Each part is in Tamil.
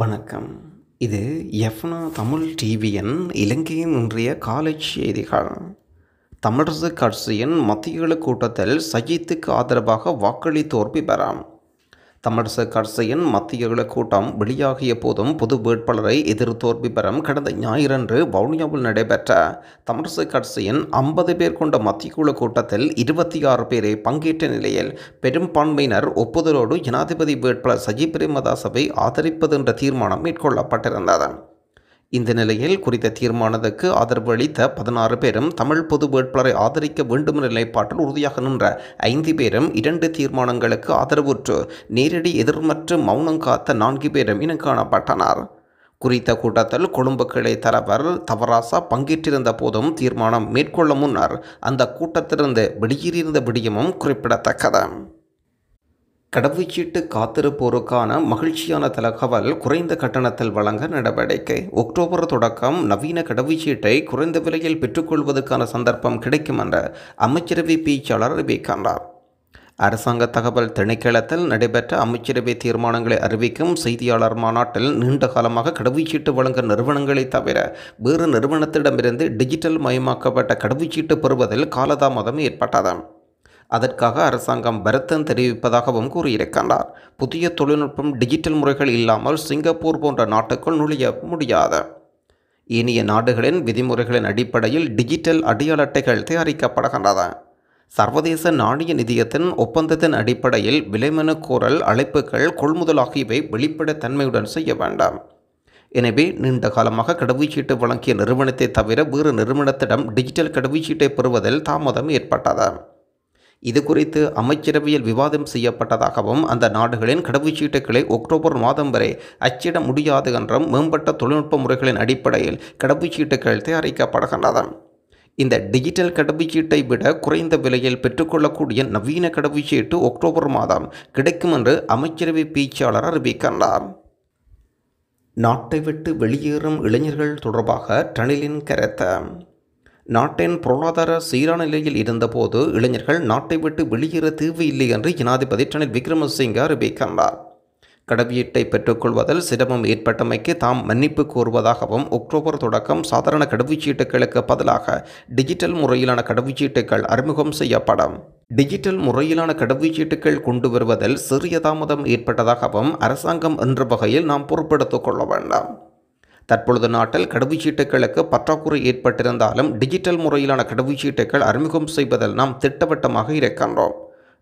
வணக்கம் இது எஃப்னா தமிழ் டிவியின் இலங்கையின் இன்றைய காலேஜ் செய்திகள் தமிழரசு கட்சியின் மத்திய கூட்டத்தில் சஜித்துக்கு ஆதரவாக வாக்களித்தோர் விபரம் தமிழரசு கட்சியின் மத்திய கூட்டம் வெளியாகிய போதும் புது வேட்பாளரை எதிர்த்தோர் விபரம் கடந்த ஞாயிறன்று வவுனியாவில் நடைபெற்ற தமிழரசு கட்சியின் ஐம்பது பேர் கொண்ட மத்திய குழு கூட்டத்தில் இருபத்தி ஆறு பேரை பங்கேற்ற நிலையில் பெரும்பான்மையினர் ஒப்புதலோடு ஜனாதிபதி வேட்பாளர் சஜி பிரேமதாசவை ஆதரிப்பது என்ற தீர்மானம் மேற்கொள்ளப்பட்டிருந்தது இந்த நிலையில் குறித்த தீர்மானத்துக்கு ஆதரவு அளித்த பதினாறு பேரும் தமிழ் பொது வேட்பாளரை ஆதரிக்க வேண்டும் என்ற நிலைப்பாட்டில் உறுதியாக நின்ற ஐந்து பேரும் இரண்டு தீர்மானங்களுக்கு ஆதரவுற்று நேரடி எதிர்மற்று மௌனம் காத்த நான்கு பேரும் இனம் காணப்பட்டனர் குறித்த கூட்டத்தில் கொழும்பு கிளை தலைவர் தவராசா பங்கேற்றிருந்த போதும் தீர்மானம் மேற்கொள்ள முன்னர் அந்த கூட்டத்திலிருந்து வெளியேறியிருந்த விடியமும் குறிப்பிடத்தக்கதான் கடவுச்சீட்டு காத்திருப்போருக்கான மகிழ்ச்சியான தகவல் குறைந்த கட்டணத்தில் வழங்க நடவடிக்கை அக்டோபர் தொடக்கம் நவீன கடவுச்சீட்டை குறைந்த விலையில் பெற்றுக்கொள்வதற்கான சந்தர்ப்பம் கிடைக்கும் என்று அமைச்சரவை பேச்சாளர் அறிவிக்கின்றார் அரசாங்க தகவல் திணைக்களத்தில் நடைபெற்ற அமைச்சரவை தீர்மானங்களை அறிவிக்கும் செய்தியாளர் மாநாட்டில் நீண்ட காலமாக கடவுச்சீட்டு வழங்கும் நிறுவனங்களை தவிர வேறு நிறுவனத்திடமிருந்து டிஜிட்டல் மயமாக்கப்பட்ட கடவுச்சீட்டு பெறுவதில் காலதாமதம் ஏற்பட்டதான் அதற்காக அரசாங்கம் வருத்தம் தெரிவிப்பதாகவும் கூறியிருக்கின்றார் புதிய தொழில்நுட்பம் டிஜிட்டல் முறைகள் இல்லாமல் சிங்கப்பூர் போன்ற நாட்டுக்குள் நுழைய முடியாது இனிய நாடுகளின் விதிமுறைகளின் அடிப்படையில் டிஜிட்டல் அடையாள அட்டைகள் தயாரிக்கப்படுகின்றன சர்வதேச நாணய நிதியத்தின் ஒப்பந்தத்தின் அடிப்படையில் விலைமனு கோரல் அழைப்புகள் கொள்முதல் ஆகியவை வெளிப்பட தன்மையுடன் செய்ய வேண்டாம் எனவே நீண்ட காலமாக கடவுச்சீட்டு வழங்கிய நிறுவனத்தை தவிர வேறு நிறுவனத்திடம் டிஜிட்டல் கடவுச்சீட்டை பெறுவதில் தாமதம் ஏற்பட்டது இது குறித்து அமைச்சரவையில் விவாதம் செய்யப்பட்டதாகவும் அந்த நாடுகளின் கடவுச்சீட்டுகளை ஒக்டோபர் அக்டோபர் மாதம் வரை அச்சிட முடியாது என்றும் மேம்பட்ட தொழில்நுட்ப முறைகளின் அடிப்படையில் கடவுச்சீட்டுகள் தயாரிக்கப்படுகின்றன இந்த டிஜிட்டல் கடவுச்சீட்டை விட குறைந்த விலையில் பெற்றுக்கொள்ளக்கூடிய நவீன கடவுச்சீட்டு அக்டோபர் மாதம் கிடைக்கும் என்று அமைச்சரவை பேச்சாளர் அறிவிக்கின்றார் நாட்டை விட்டு வெளியேறும் இளைஞர்கள் தொடர்பாக டனிலின் கருத்து நாட்டின் பொருளாதார சீரான நிலையில் இருந்தபோது இளைஞர்கள் நாட்டை விட்டு வெளியேற தீவு இல்லை என்று ஜனாதிபதி ரணில் விக்ரமசிங்க அறிவிக்கின்றார் கடவீட்டை பெற்றுக்கொள்வதில் சிரமம் ஏற்பட்டமைக்கு தாம் மன்னிப்பு கோருவதாகவும் அக்டோபர் தொடக்கம் சாதாரண கடவுச்சீட்டுகளுக்கு பதிலாக டிஜிட்டல் முறையிலான கடவுச்சீட்டுகள் அறிமுகம் செய்யப்படும் டிஜிட்டல் முறையிலான கடவுச்சீட்டுகள் கொண்டு வருவதில் சிறிய தாமதம் ஏற்பட்டதாகவும் அரசாங்கம் என்ற வகையில் நாம் பொறுப்படுத்திக் கொள்ள வேண்டாம் தற்பொழுது நாட்டில் கடவுச்சீட்டுகளுக்கு பற்றாக்குறை ஏற்பட்டிருந்தாலும் டிஜிட்டல் முறையிலான கடவுச்சீட்டுகள் அறிமுகம் செய்வதில் நாம் திட்டவட்டமாக இருக்கின்றோம்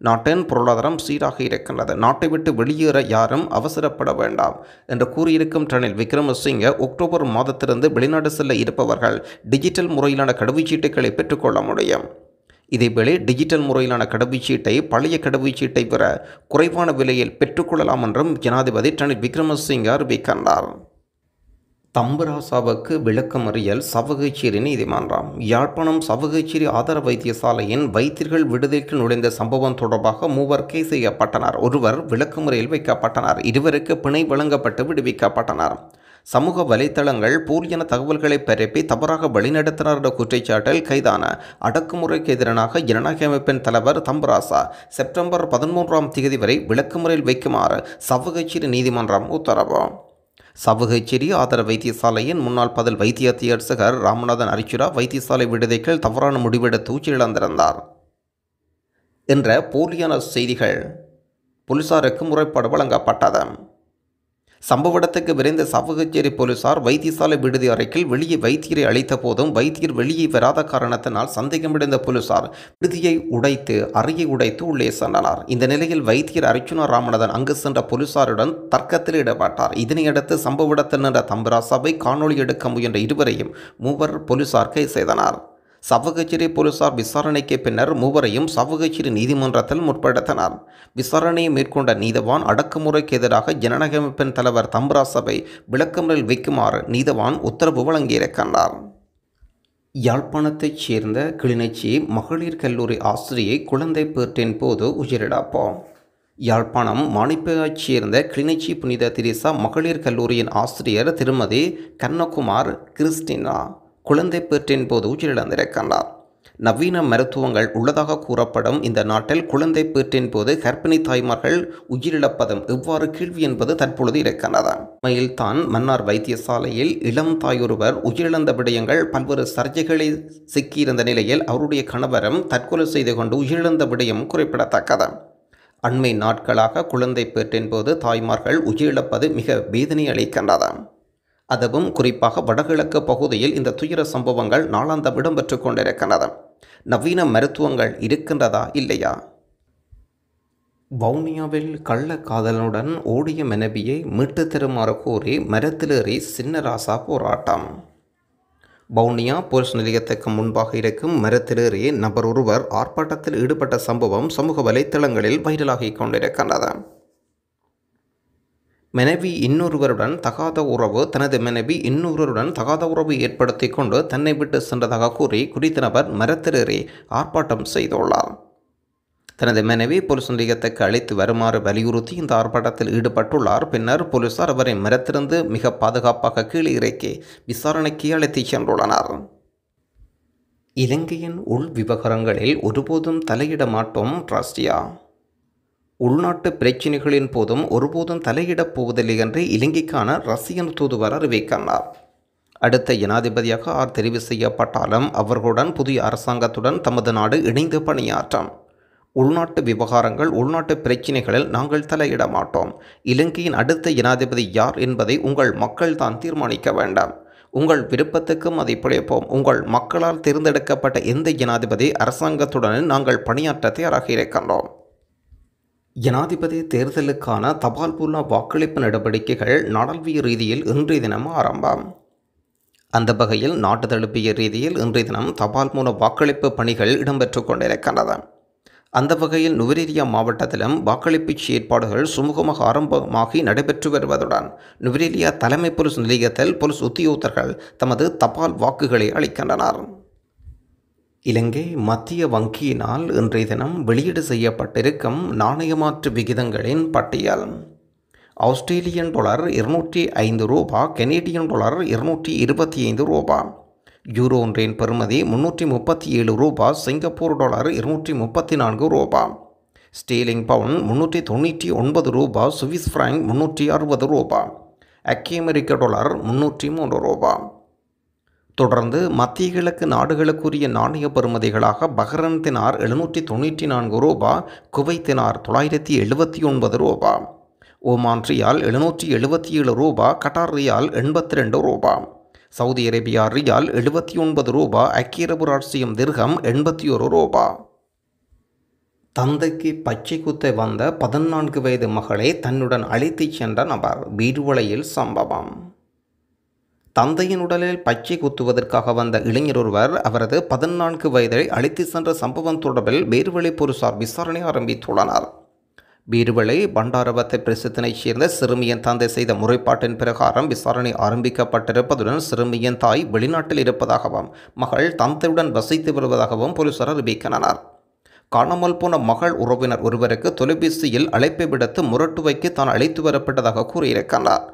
நாட்டின் பொருளாதாரம் சீராக இருக்கின்றது நாட்டை விட்டு வெளியேற யாரும் அவசரப்பட வேண்டாம் என்று கூறியிருக்கும் ரணில் விக்ரமசிங்க அக்டோபர் மாதத்திலிருந்து வெளிநாடு செல்ல இருப்பவர்கள் டிஜிட்டல் முறையிலான கடவுச்சீட்டுகளை பெற்றுக்கொள்ள முடியும் இதேவேளை டிஜிட்டல் முறையிலான கடவுச்சீட்டை பழைய கடவுச்சீட்டை பெற குறைவான விலையில் பெற்றுக்கொள்ளலாம் என்றும் ஜனாதிபதி ரணில் விக்ரமசிங்க அறிவிக்கின்றார் தம்புராசாவுக்கு விளக்கமறியல் சவகச்சேரின்னு நீதிமன்றம் யாழ்ப்பாணம் சவகச்சேரி ஆதார வைத்தியசாலையின் வைத்தியர்கள் விடுதிக்கு நுழைந்த சம்பவம் தொடர்பாக மூவர் கைது செய்யப்பட்டனர் ஒருவர் விளக்கமுறையில் வைக்கப்பட்டனர் இருவருக்கு பிணை வழங்கப்பட்டு விடுவிக்கப்பட்டனர் சமூக வலைத்தளங்கள் போலியான தகவல்களை பரப்பி தவறாக வழிநடத்தினர் என்ற குற்றச்சாட்டில் கைதான அடக்குமுறைக்கு எதிரான ஜனநாயக அமைப்பின் தலைவர் தம்பராசா செப்டம்பர் பதிமூன்றாம் தேதி வரை விளக்குமுறையில் வைக்குமாறு சவகச்சேரி நீதிமன்றம் உத்தரவு சவுகைச்சேரி ஆதர வைத்தியசாலையின் முன்னாள் பதில் வைத்திய அத்தியட்சகர் ராமநாதன் அரிச்சுரா வைத்தியசாலை விடுதைகள் தவறான முடிவெடுத்து உயிரிழந்திருந்தார் என்ற போலியான செய்திகள் போலீசாருக்கு முறைப்பாடு வழங்கப்பட்டது சம்பவ இடத்துக்கு விரைந்த சாவகச்சேரி போலீசார் வைத்தியசாலை விடுதி அறைக்கில் வெளியே வைத்தியரை அழைத்த போதும் வைத்தியர் வெளியே வராத காரணத்தினால் சந்தேகமடைந்த போலீசார் விடுதியை உடைத்து அறையை உடைத்து உள்ளே சென்றனர் இந்த நிலையில் வைத்தியர் அர்ச்சுனா ராமநாதன் அங்கு சென்ற போலீசாருடன் தர்க்கத்தில் ஈடுபட்டார் இதனையடுத்து சம்பவ இடத்தில் நின்ற தம்பராசாவை காணொலி எடுக்க முயன்ற இருவரையும் மூவர் போலீசார் கைது செய்தனர் சவகச்சிரி போலீசார் விசாரணைக்கு பின்னர் மூவரையும் சவகச்சிரி நீதிமன்றத்தில் முற்படுத்தினார் விசாரணையை மேற்கொண்ட நீதவான் அடக்குமுறைக்கு எதிராக ஜனநாயக அமைப்பின் தலைவர் தம்பரா விளக்கமுறையில் வைக்குமாறு நீதவான் உத்தரவு வழங்கியிருக்கின்றார் யாழ்ப்பாணத்தைச் சேர்ந்த கிளிநொச்சி மகளிர் கல்லூரி ஆசிரியை குழந்தை பேட்டின் போது உயிரிழப்போம் யாழ்ப்பாணம் மாணிப்பையைச் சேர்ந்த கிளிநொச்சி புனித திரிசா மகளிர் கல்லூரியின் ஆசிரியர் திருமதி கண்ணகுமார் கிறிஸ்டினா குழந்தை பேற்றின் போது உயிரிழந்திருக்கின்றார் நவீன மருத்துவங்கள் உள்ளதாக கூறப்படும் இந்த நாட்டில் குழந்தை பேற்றின் போது கர்ப்பிணி தாய்மார்கள் உயிரிழப்பதும் எவ்வாறு கேள்வி என்பது தற்பொழுது இருக்கின்றது உண்மையில் தான் மன்னார் வைத்தியசாலையில் இளம் தாயொருவர் உயிரிழந்த விடயங்கள் பல்வேறு சர்ச்சைகளில் சிக்கியிருந்த நிலையில் அவருடைய கணவரும் தற்கொலை செய்து கொண்டு உயிரிழந்த விடயம் குறிப்பிடத்தக்கது அண்மை நாட்களாக குழந்தை பேற்றின் போது தாய்மார்கள் உயிரிழப்பது மிக வேதனை அளிக்கின்றது அதுவும் குறிப்பாக வடகிழக்கு பகுதியில் இந்த துயர சம்பவங்கள் நாளாந்தம் இடம்பெற்று கொண்டிருக்கிறது நவீன மருத்துவங்கள் இருக்கின்றதா இல்லையா வவுனியாவில் கள்ளக்காதலனுடன் ஓடிய மனைவியை மீட்டு தருமாறு கோரி மரத்திலேறி சின்னராசா போராட்டம் பவுனியா போலீஸ் நிலையத்துக்கு முன்பாக இருக்கும் மரத்திலேறி நபர் ஒருவர் ஆர்ப்பாட்டத்தில் ஈடுபட்ட சம்பவம் சமூக வலைத்தளங்களில் வைரலாகி கொண்டிருக்கின்றன மனைவி இன்னொருவருடன் தகாத உறவு தனது மனைவி இன்னொருவருடன் தகாத உறவு ஏற்படுத்தி கொண்டு தன்னை விட்டு சென்றதாக கூறி குறித்த நபர் மரத்திரறி ஆர்ப்பாட்டம் செய்துள்ளார் தனது மனைவி போலீஸ் நிலையத்துக்கு அழைத்து வருமாறு வலியுறுத்தி இந்த ஆர்ப்பாட்டத்தில் ஈடுபட்டுள்ளார் பின்னர் போலீசார் அவரை மரத்திலிருந்து மிக பாதுகாப்பாக கீழே இறக்கி விசாரணைக்கு அழைத்து சென்றுள்ளனர் இலங்கையின் உள் விவகாரங்களில் ஒருபோதும் தலையிட மாட்டோம் ரஷ்யா உள்நாட்டு பிரச்சினைகளின் போதும் ஒருபோதும் தலையிடப் போவதில்லை என்று இலங்கைக்கான ரஷ்யன் தூதுவர் அறிவிக்கின்றார் அடுத்த ஜனாதிபதியாக ஆர் தெரிவு செய்யப்பட்டாலும் அவர்களுடன் புதிய அரசாங்கத்துடன் தமது நாடு இணைந்து பணியாற்றும் உள்நாட்டு விவகாரங்கள் உள்நாட்டு பிரச்சினைகளில் நாங்கள் தலையிட மாட்டோம் இலங்கையின் அடுத்த ஜனாதிபதி யார் என்பதை உங்கள் மக்கள் தான் தீர்மானிக்க வேண்டாம் உங்கள் விருப்பத்துக்கும் அதை பிழைப்போம் உங்கள் மக்களால் தேர்ந்தெடுக்கப்பட்ட எந்த ஜனாதிபதி அரசாங்கத்துடன் நாங்கள் பணியாற்ற தயாராக இருக்கின்றோம் ஜனாதிபதி தேர்தலுக்கான தபால்பூர்ண வாக்களிப்பு நடவடிக்கைகள் நாடல்விய ரீதியில் இன்றைய தினம் ஆரம்பம் அந்த வகையில் நாட்டு தழுப்பிய ரீதியில் இன்றைய தினம் தபால் மூல வாக்களிப்பு பணிகள் இடம்பெற்று கொண்டிருக்கின்றது அந்த வகையில் நுவரேரியா மாவட்டத்திலும் வாக்களிப்பு செயற்பாடுகள் சுமூகமாக ஆரம்பமாகி நடைபெற்று வருவதுடன் நுவரேரியா தலைமை பொலிஸ் நிலையத்தில் பொலிஸ் உத்தியோகத்தர்கள் தமது தபால் வாக்குகளை அளிக்கின்றனர் இலங்கை மத்திய வங்கியினால் இன்றைய தினம் வெளியீடு செய்யப்பட்டிருக்கும் நாணயமாற்று விகிதங்களின் பட்டியல் ஆஸ்திரேலியன் டாலர் இருநூற்றி ஐந்து ரூபா கெனேடியன் டாலர் இருநூற்றி இருபத்தி ஐந்து ரூபா யூரோ ஒன்றின் பெறுமதி முன்னூற்றி முப்பத்தி ஏழு ரூபா சிங்கப்பூர் டாலர் இருநூற்றி முப்பத்தி நான்கு ரூபா ஸ்டீலிங் பவுன் முன்னூற்றி தொண்ணூற்றி ஒன்பது ரூபா சுவிஸ் ஃப்ராங்க் முன்னூற்றி அறுபது ரூபா அக்கி அமெரிக்க டாலர் முன்னூற்றி மூன்று ரூபா தொடர்ந்து மத்திய கிழக்கு நாடுகளுக்குரிய நாணய பெறுமதிகளாக பஹ்ரன் தினார் எழுநூற்றி தொண்ணூற்றி நான்கு ரூபா குவைத்தினார் தொள்ளாயிரத்தி எழுபத்தி ஒன்பது ரூபா ஓமான் ரியால் எழுநூற்றி எழுபத்தி ஏழு ரூபா கட்டார் ரியால் எண்பத்தி ரெண்டு ரூபா சவுதி அரேபியா ரியால் எழுபத்தி ஒன்பது ரூபா ஐக்கியரபு ராட்சியம் திர்கம் எண்பத்தி ஒரு ரூபா தந்தைக்கு பச்சை குத்த வந்த பதினான்கு வயது மகளை தன்னுடன் அழைத்துச் சென்ற நபர் பீடுவளையில் சம்பவம் தந்தையின் உடலில் பச்சை குத்துவதற்காக வந்த இளைஞர் ஒருவர் அவரது பதினான்கு வயதை அழைத்து சென்ற சம்பவம் தொடர்பில் பேர்வழி போலீசார் விசாரணை ஆரம்பித்துள்ளனர் பீர்வளை பண்டாரவத்தை பிரசித்தனைச் சேர்ந்த சிறுமியின் தந்தை செய்த முறைப்பாட்டின் பிரகாரம் விசாரணை ஆரம்பிக்கப்பட்டிருப்பதுடன் சிறுமியின் தாய் வெளிநாட்டில் இருப்பதாகவும் மகள் தந்தையுடன் வசித்து வருவதாகவும் போலீசார் அறிவிக்கின்றனர் காணாமல் போன மகள் உறவினர் ஒருவருக்கு தொலைபேசியில் அழைப்பை விடுத்து முரட்டுவைக்கு தான் அழைத்து வரப்பட்டதாக கூறியிருக்கிறார்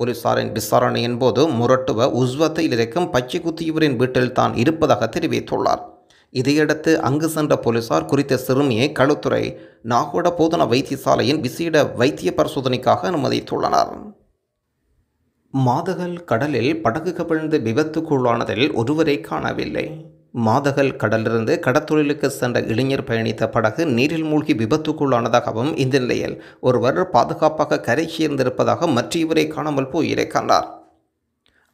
போலீசாரின் விசாரணையின் போது முரட்டுவ உஸ்வத்தையில் இருக்கும் பச்சை குத்தியவரின் வீட்டில் தான் இருப்பதாக தெரிவித்துள்ளார் இதையடுத்து அங்கு சென்ற போலீசார் குறித்த சிறுமியை களுத்துறை நாகோட போதன வைத்தியசாலையின் விசேட வைத்திய பரிசோதனைக்காக அனுமதித்துள்ளனர் மாதகல் கடலில் படகு கவிழ்ந்து விபத்துக்குள்ளானதில் ஒருவரை காணவில்லை மாதகல் கடலிலிருந்து கடத்தொழிலுக்கு சென்ற இளைஞர் பயணித்த படகு நீரில் மூழ்கி விபத்துக்குள்ளானதாகவும் இந்த நிலையில் ஒருவர் பாதுகாப்பாக சேர்ந்திருப்பதாக மற்ற இவரை காணாமல் கண்டார்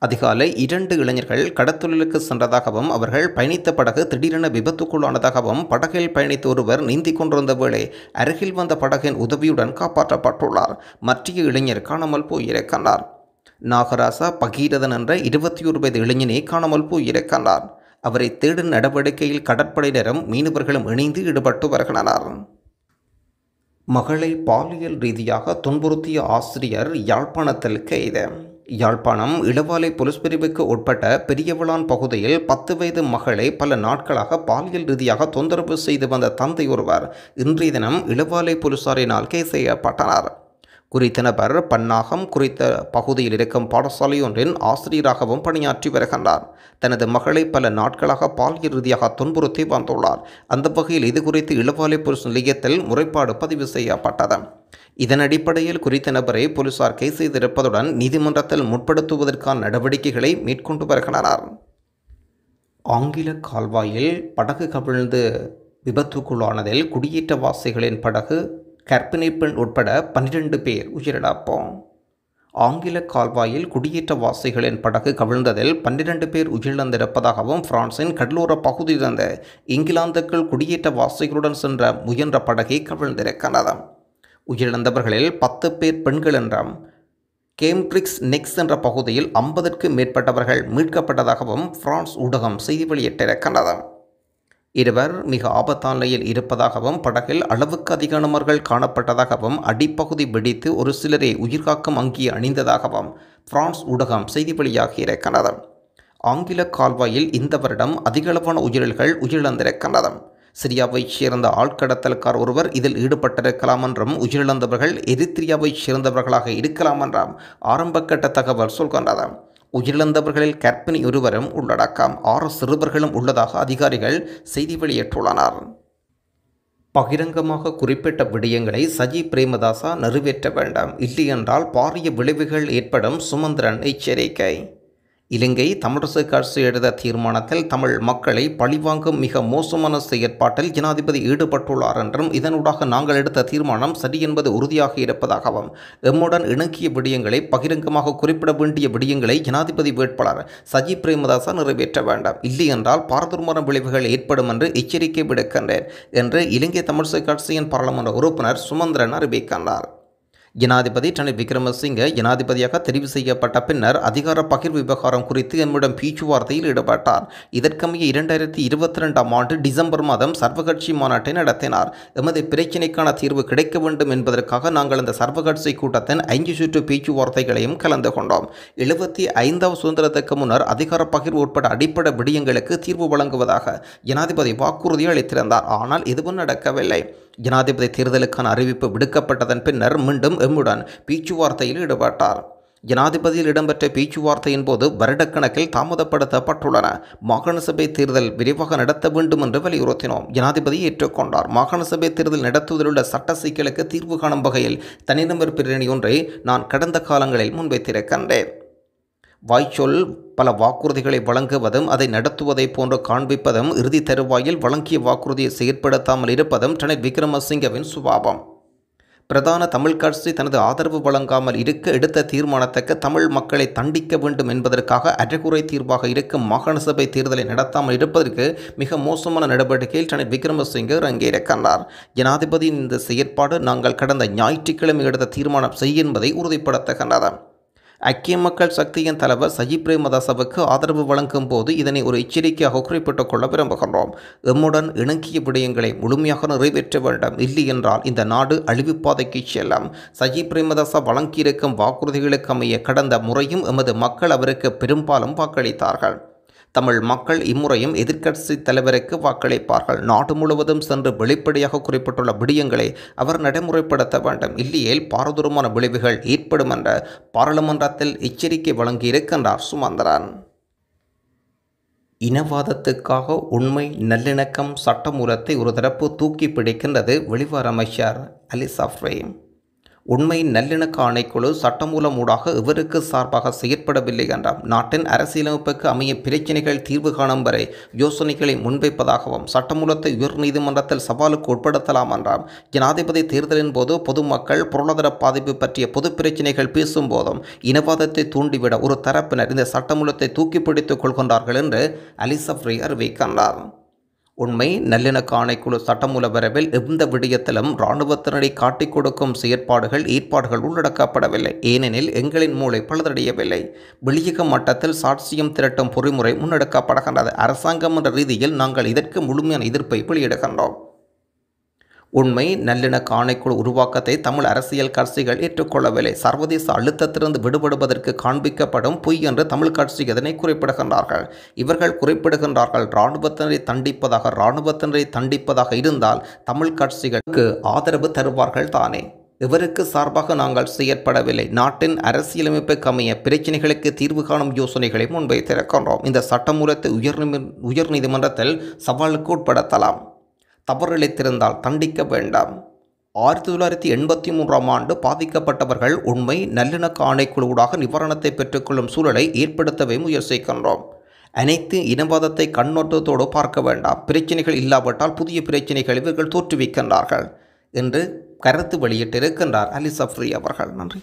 அதிகாலை இரண்டு இளைஞர்கள் கடத்தொழிலுக்கு சென்றதாகவும் அவர்கள் பயணித்த படகு திடீரென விபத்துக்குள்ளானதாகவும் படகில் பயணித்த ஒருவர் நீந்தி கொண்டிருந்த வேளை அருகில் வந்த படகின் உதவியுடன் காப்பாற்றப்பட்டுள்ளார் மற்றிய இளைஞர் காணாமல் கண்டார் நாகராசா பகீரதன் என்ற இருபத்தி ஒரு வயது இளைஞனை காணாமல் கண்டார் அவரை தேடும் நடவடிக்கையில் கடற்படையினரும் மீனவர்களும் இணைந்து ஈடுபட்டு வருகிறார் மகளை பாலியல் ரீதியாக துன்புறுத்திய ஆசிரியர் யாழ்ப்பாணத்தில் கைது யாழ்ப்பாணம் இளவாலை புலிஸ் பிரிவுக்கு உட்பட்ட பெரியவளான் பகுதியில் பத்து வயது மகளை பல நாட்களாக பாலியல் ரீதியாக தொந்தரவு செய்து வந்த தந்தை ஒருவர் இன்றைய தினம் இளவாலை புலிசாரினால் கைது செய்யப்பட்டனர் குறித்தனபர் பன்னாகம் குறித்த பகுதியில் இருக்கும் பாடசாலை ஒன்றின் ஆசிரியராகவும் பணியாற்றி வருகின்றார் தனது மகளை பல நாட்களாக பால் ரீதியாக துன்புறுத்தி வந்துள்ளார் அந்த வகையில் இது குறித்து இளவாலிபுரிஸ் நிலையத்தில் முறைப்பாடு பதிவு செய்யப்பட்டது இதன் அடிப்படையில் குறித்த நபரை போலீசார் கைது செய்திருப்பதுடன் நீதிமன்றத்தில் முற்படுத்துவதற்கான நடவடிக்கைகளை மேற்கொண்டு வருகின்றனர் ஆங்கில கால்வாயில் படகு கவிழ்ந்து விபத்துக்குள்ளானதில் குடியேற்றவாசிகளின் படகு கர்ப்பிணி பெண் உட்பட பன்னிரண்டு பேர் உயிரிழப்போம் ஆங்கில கால்வாயில் குடியேற்றவாசிகளின் படகு கவிழ்ந்ததில் பன்னிரண்டு பேர் உயிரிழந்திருப்பதாகவும் பிரான்சின் கடலோர பகுதியிலிருந்து இங்கிலாந்துக்குள் குடியேற்றவாசிகளுடன் சென்ற முயன்ற படகை கவிழ்ந்திருக்கிறது உயிரிழந்தவர்களில் பத்து பேர் பெண்கள் என்றும் கேம்பிரிக்ஸ் நெக்ஸ் என்ற பகுதியில் ஐம்பதற்கு மேற்பட்டவர்கள் மீட்கப்பட்டதாகவும் பிரான்ஸ் ஊடகம் செய்தி வெளியிட்டிருக்கிறது இருவர் மிக ஆபத்தான இருப்பதாகவும் படகில் அளவுக்கு அதிக நபர்கள் காணப்பட்டதாகவும் அடிப்பகுதி வெடித்து ஒரு சிலரை உயிர்காக்கும் அங்கி அணிந்ததாகவும் பிரான்ஸ் ஊடகம் செய்தி வெளியாகி இருக்கின்றது ஆங்கில கால்வாயில் இந்த வருடம் அதிகளவான உயிரிழல்கள் உயிரிழந்திருக்கிறது சிரியாவைச் சேர்ந்த ஆழ்கடத்தல்கார் ஒருவர் இதில் ஈடுபட்டிருக்கலாம் என்றும் உயிரிழந்தவர்கள் எரித்திரியாவைச் சேர்ந்தவர்களாக இருக்கலாம் என்றும் ஆரம்ப கட்ட தகவல் சொல்கின்றது உயிரிழந்தவர்களில் கர்ப்பிணி ஒருவரும் உள்ளடக்கம் ஆறு சிறுவர்களும் உள்ளதாக அதிகாரிகள் செய்தி வெளியிட்டுள்ளனர் பகிரங்கமாக குறிப்பிட்ட விடயங்களை சஜி பிரேமதாசா நிறைவேற்ற வேண்டாம் இல்லையென்றால் பாரிய விளைவுகள் ஏற்படும் சுமந்திரன் எச்சரிக்கை இலங்கை தமிழரசு கட்சி எழுத தீர்மானத்தில் தமிழ் மக்களை பழிவாங்கும் மிக மோசமான செயற்பாட்டில் ஜனாதிபதி ஈடுபட்டுள்ளார் என்றும் இதனூடாக நாங்கள் எடுத்த தீர்மானம் சரி என்பது உறுதியாக இருப்பதாகவும் எம்முடன் இணங்கிய விடயங்களை பகிரங்கமாக குறிப்பிட வேண்டிய விடயங்களை ஜனாதிபதி வேட்பாளர் சஜி பிரேமதாசா நிறைவேற்ற வேண்டாம் இல்லை என்றால் பாரதூர்மரம் விளைவுகள் ஏற்படும் என்று எச்சரிக்கை விடுக்கின்றேன் என்று இலங்கை தமிழரசு கட்சியின் பாராளுமன்ற உறுப்பினர் சுமந்திரன் அறிவிக்கின்றார் ஜனாதிபதி ரணில் விக்ரமசிங்க ஜனாதிபதியாக தெரிவு செய்யப்பட்ட பின்னர் அதிகார பகிர்வு விவகாரம் குறித்து எம்மிடம் பேச்சுவார்த்தையில் ஈடுபட்டார் இதற்கமைய இரண்டாயிரத்தி இருபத்தி ரெண்டாம் ஆண்டு டிசம்பர் மாதம் சர்வகட்சி மாநாட்டை நடத்தினார் எமது பிரச்சினைக்கான தீர்வு கிடைக்க வேண்டும் என்பதற்காக நாங்கள் இந்த சர்வகட்சி கூட்டத்தின் ஐந்து சுற்று பேச்சுவார்த்தைகளையும் கலந்து கொண்டோம் எழுபத்தி ஐந்தாவது சுதந்திரத்துக்கு முன்னர் அதிகார பகிர்வு உட்பட அடிப்படை விடயங்களுக்கு தீர்வு வழங்குவதாக ஜனாதிபதி வாக்குறுதி அளித்திருந்தார் ஆனால் எதுவும் நடக்கவில்லை ஜனாதிபதி தேர்தலுக்கான அறிவிப்பு விடுக்கப்பட்டதன் பின்னர் மீண்டும் எம்முடன் பேச்சுவார்த்தையில் ஈடுபட்டார் ஜனாதிபதியில் இடம்பெற்ற பேச்சுவார்த்தையின் போது வருடக்கணக்கில் தாமதப்படுத்தப்பட்டுள்ளன மாகாண சபை தேர்தல் விரிவாக நடத்த வேண்டும் என்று வலியுறுத்தினோம் ஜனாதிபதி ஏற்றுக்கொண்டார் மாகாண சபை தேர்தல் நடத்துவதிலுள்ள சட்ட சிக்கலுக்கு தீர்வு காணும் வகையில் தனிநபர் பிரிவினை ஒன்றை நான் கடந்த காலங்களில் முன்வைத்திருக்கின்றேன் வாய்ச்சொல் பல வாக்குறுதிகளை வழங்குவதும் அதை நடத்துவதை போன்று காண்பிப்பதும் இறுதி தருவாயில் வழங்கிய வாக்குறுதியை செயற்படுத்தாமல் இருப்பதும் ரணில் விக்ரமசிங்கவின் சுபாவம் பிரதான தமிழ் கட்சி தனது ஆதரவு வழங்காமல் இருக்க எடுத்த தீர்மானத்துக்கு தமிழ் மக்களை தண்டிக்க வேண்டும் என்பதற்காக அரைகுறை தீர்வாக இருக்கும் மாகாண சபை தேர்தலை நடத்தாமல் இருப்பதற்கு மிக மோசமான நடவடிக்கையில் ரணில் விக்ரமசிங்க இறங்கியிருக்கின்றார் ஜனாதிபதியின் இந்த செயற்பாடு நாங்கள் கடந்த ஞாயிற்றுக்கிழமை எடுத்த தீர்மானம் செய்ய என்பதை உறுதிப்படுத்துகின்றனர் ஐக்கிய மக்கள் சக்தியின் தலைவர் சஜி பிரேமதாசவுக்கு ஆதரவு வழங்கும் போது இதனை ஒரு எச்சரிக்கையாக குறிப்பிட்டுக் கொள்ள விரும்புகின்றோம் எம்முடன் இணங்கிய விடயங்களை முழுமையாக நிறைவேற்ற வேண்டும் இல்லை என்றால் இந்த நாடு அழிவுப்பாதைக்கு செல்லும் சஜி பிரேமதாச வழங்கியிருக்கும் வாக்குறுதிகளுக்கு அமைய கடந்த முறையும் எமது மக்கள் அவருக்கு பெரும்பாலும் வாக்களித்தார்கள் தமிழ் மக்கள் இம்முறையும் எதிர்க்கட்சி தலைவருக்கு வாக்களிப்பார்கள் நாடு முழுவதும் சென்று வெளிப்படையாக குறிப்பிட்டுள்ள விடியங்களை அவர் நடைமுறைப்படுத்த வேண்டும் இல்லையேல் பாரதூரமான விளைவுகள் ஏற்படும் என்ற பாராளுமன்றத்தில் எச்சரிக்கை வழங்கியிருக்கின்றார் சுமந்திரன் இனவாதத்துக்காக உண்மை நல்லிணக்கம் சட்டமூலத்தை ஒரு தரப்பு தூக்கி பிடிக்கின்றது வெளிவார அமைச்சர் அலி உண்மை நல்லிணக்க ஆணைக்குழு சட்டமூலம் ஊடாக இவருக்கு சார்பாக செயற்படவில்லை என்றும் நாட்டின் அரசியலமைப்புக்கு அமைய பிரச்சினைகள் தீர்வு காணும் வரை யோசனைகளை முன்வைப்பதாகவும் சட்டமூலத்தை உயர்நீதிமன்றத்தில் சவாலுக்கு உட்படுத்தலாம் என்றும் ஜனாதிபதி தேர்தலின் போது பொதுமக்கள் பொருளாதார பாதிப்பு பற்றிய பொது பிரச்சினைகள் பேசும்போதும் இனவாதத்தை தூண்டிவிட ஒரு தரப்பினர் இந்த சட்டமூலத்தை தூக்கிப்பிடித்துக் கொள்கின்றார்கள் என்று அலிசப்ரி அறிவிக்கின்றார் உண்மை நல்லிணக்க ஆணைக்குழு சட்டமூல வரவில் எந்த விடயத்திலும் இராணுவத்தினரை காட்டிக் கொடுக்கும் செயற்பாடுகள் ஏற்பாடுகள் உள்ளடக்கப்படவில்லை ஏனெனில் எங்களின் மூளை பழுதடையவில்லை வெளியக மட்டத்தில் சாட்சியம் திரட்டும் பொறிமுறை முன்னெடுக்கப்படுகின்றது அரசாங்கம் என்ற ரீதியில் நாங்கள் இதற்கு முழுமையான எதிர்ப்பை வெளியிடுகின்றோம் உண்மை நல்லிணக்க ஆணைக்குழு உருவாக்கத்தை தமிழ் அரசியல் கட்சிகள் ஏற்றுக்கொள்ளவில்லை சர்வதேச அழுத்தத்திலிருந்து விடுபடுவதற்கு காண்பிக்கப்படும் பொய் என்று தமிழ் கட்சி இதனை குறிப்பிடுகின்றார்கள் இவர்கள் குறிப்பிடுகின்றார்கள் இராணுவத்தினரை தண்டிப்பதாக இராணுவத்தினரை தண்டிப்பதாக இருந்தால் தமிழ் கட்சிகளுக்கு ஆதரவு தருவார்கள் தானே இவருக்கு சார்பாக நாங்கள் செயற்படவில்லை நாட்டின் அரசியலமைப்பை கமைய பிரச்சினைகளுக்கு தீர்வு காணும் யோசனைகளை முன்வைத்திருக்கின்றோம் இந்த சட்டமூலத்தை உயர்நிமி உயர்நீதிமன்றத்தில் சவாலுக்கு உட்படுத்தலாம் தவறிழைத்திருந்தால் தண்டிக்க வேண்டாம் ஆயிரத்தி தொள்ளாயிரத்தி எண்பத்தி மூன்றாம் ஆண்டு பாதிக்கப்பட்டவர்கள் உண்மை நல்லிணக்க ஆணைக்குழுவாக நிவாரணத்தை பெற்றுக்கொள்ளும் சூழலை ஏற்படுத்தவே முயற்சிக்கின்றோம் அனைத்து இனவாதத்தை கண்ணோட்டத்தோடு பார்க்க வேண்டாம் பிரச்சனைகள் இல்லாவிட்டால் புதிய பிரச்சனைகள் இவர்கள் தோற்றுவிக்கின்றார்கள் என்று கருத்து வெளியிட்டிருக்கின்றார் அலி சஃப்ரி அவர்கள் நன்றி